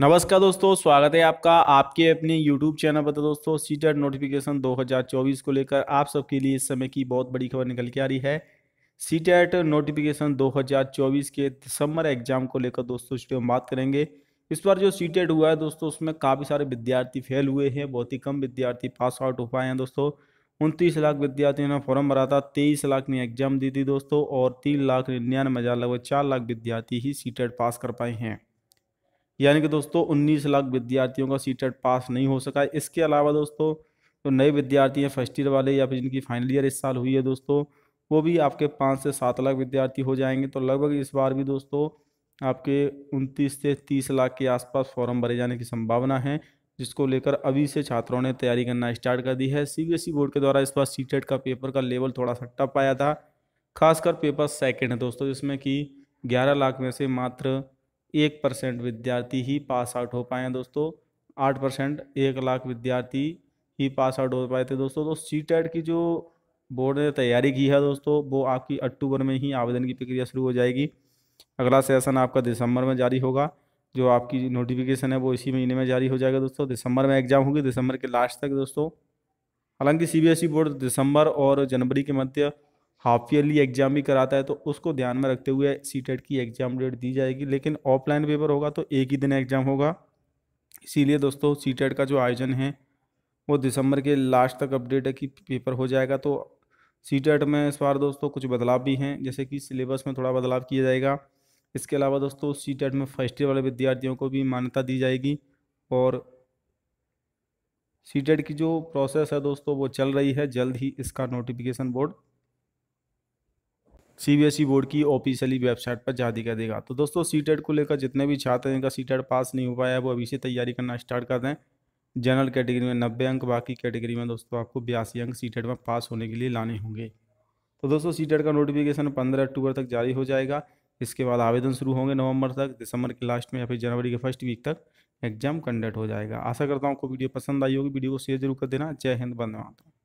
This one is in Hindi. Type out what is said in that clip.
नमस्कार दोस्तों स्वागत है आपका आपके अपने YouTube चैनल पर तो दोस्तों सीटर नोटिफिकेशन 2024 को लेकर आप सबके लिए इस समय की बहुत बड़ी खबर निकल के आ रही है सीटेट नोटिफिकेशन 2024 के दिसंबर एग्जाम को लेकर दोस्तों इस हम बात करेंगे इस बार जो सीटेट e हुआ है दोस्तों उसमें काफ़ी सारे विद्यार्थी फेल हुए हैं बहुत ही कम विद्यार्थी पास आउट हो पाए हैं दोस्तों उनतीस लाख विद्यार्थियों ने फॉर्म भरा था तेईस लाख ने एग्जाम दी थी दोस्तों और तीन लाख निन्यानवे हज़ार लगभग चार लाख विद्यार्थी ही सीटेट पास e कर पाए हैं यानी कि दोस्तों 19 लाख विद्यार्थियों का सी टेट पास नहीं हो सका है इसके अलावा दोस्तों जो तो नए विद्यार्थी हैं फर्स्ट ईयर वाले या फिर जिनकी फाइनल ईयर इस साल हुई है दोस्तों वो भी आपके पाँच से सात लाख विद्यार्थी हो जाएंगे तो लगभग इस बार भी दोस्तों आपके उनतीस से तीस लाख के आसपास फॉर्म भरे जाने की संभावना है जिसको लेकर अभी से छात्रों ने तैयारी करना स्टार्ट कर दी है सीबीएसई बोर्ड e के द्वारा इस बार सी e का पेपर का लेवल थोड़ा सा टप आया था खासकर पेपर सेकेंड है दोस्तों जिसमें कि ग्यारह लाख में से मात्र एक परसेंट विद्यार्थी ही पास आउट हो पाए हैं दोस्तों आठ परसेंट एक लाख विद्यार्थी ही पास आउट हो पाए थे दोस्तों तो सी टेट की जो बोर्ड ने तैयारी की है दोस्तों वो आपकी अक्टूबर में ही आवेदन की प्रक्रिया शुरू हो जाएगी अगला सेशन आपका दिसंबर में जारी होगा जो आपकी नोटिफिकेशन है वो इसी महीने में जारी हो जाएगा दोस्तों दिसंबर में एग्जाम होगी दिसंबर के लास्ट तक दोस्तों हालांकि सी e बोर्ड दिसंबर और जनवरी के मध्य हाफ ईयरली एग्जाम भी कराता है तो उसको ध्यान में रखते हुए सी e की एग्जाम डेट दी जाएगी लेकिन ऑफलाइन पेपर होगा तो एक ही दिन एग्जाम होगा इसीलिए दोस्तों सी e का जो आयोजन है वो दिसंबर के लास्ट तक अपडेट है कि पेपर हो जाएगा तो सी e में इस बार दोस्तों कुछ बदलाव भी हैं जैसे कि सिलेबस में थोड़ा बदलाव किया जाएगा इसके अलावा दोस्तों सी में फर्स्ट ईयर वाले विद्यार्थियों को भी मान्यता दी जाएगी और सी की जो प्रोसेस है दोस्तों वो चल रही है जल्द ही इसका notification board CBSE e board की ऑफिशियली वेबसाइट पर जारी कर देगा तो दोस्तों सी e को लेकर जितने भी छात्र इनका सी e पास नहीं हो पाया है वो अभी से तैयारी करना स्टार्ट कर दें जनरल कैटेगरी में नब्बे अंक बाकी कैटेगरी में दोस्तों आपको बयासी अंक सी में पास होने के लिए लाने होंगे तो दोस्तों सी का नोटिफिकेशन पंद्रह अक्टूबर तक जारी हो जाएगा इसके बाद आवेदन शुरू होंगे नवंबर तक दिसंबर के लास्ट में या फिर जनवरी के फर्स्ट वीक तक एग्जाम कंडक्ट हो जाएगा आशा करता हूँ आपको वीडियो पसंद आई होगी वीडियो को शेयर जरूर कर देना जय हिंद बंद माता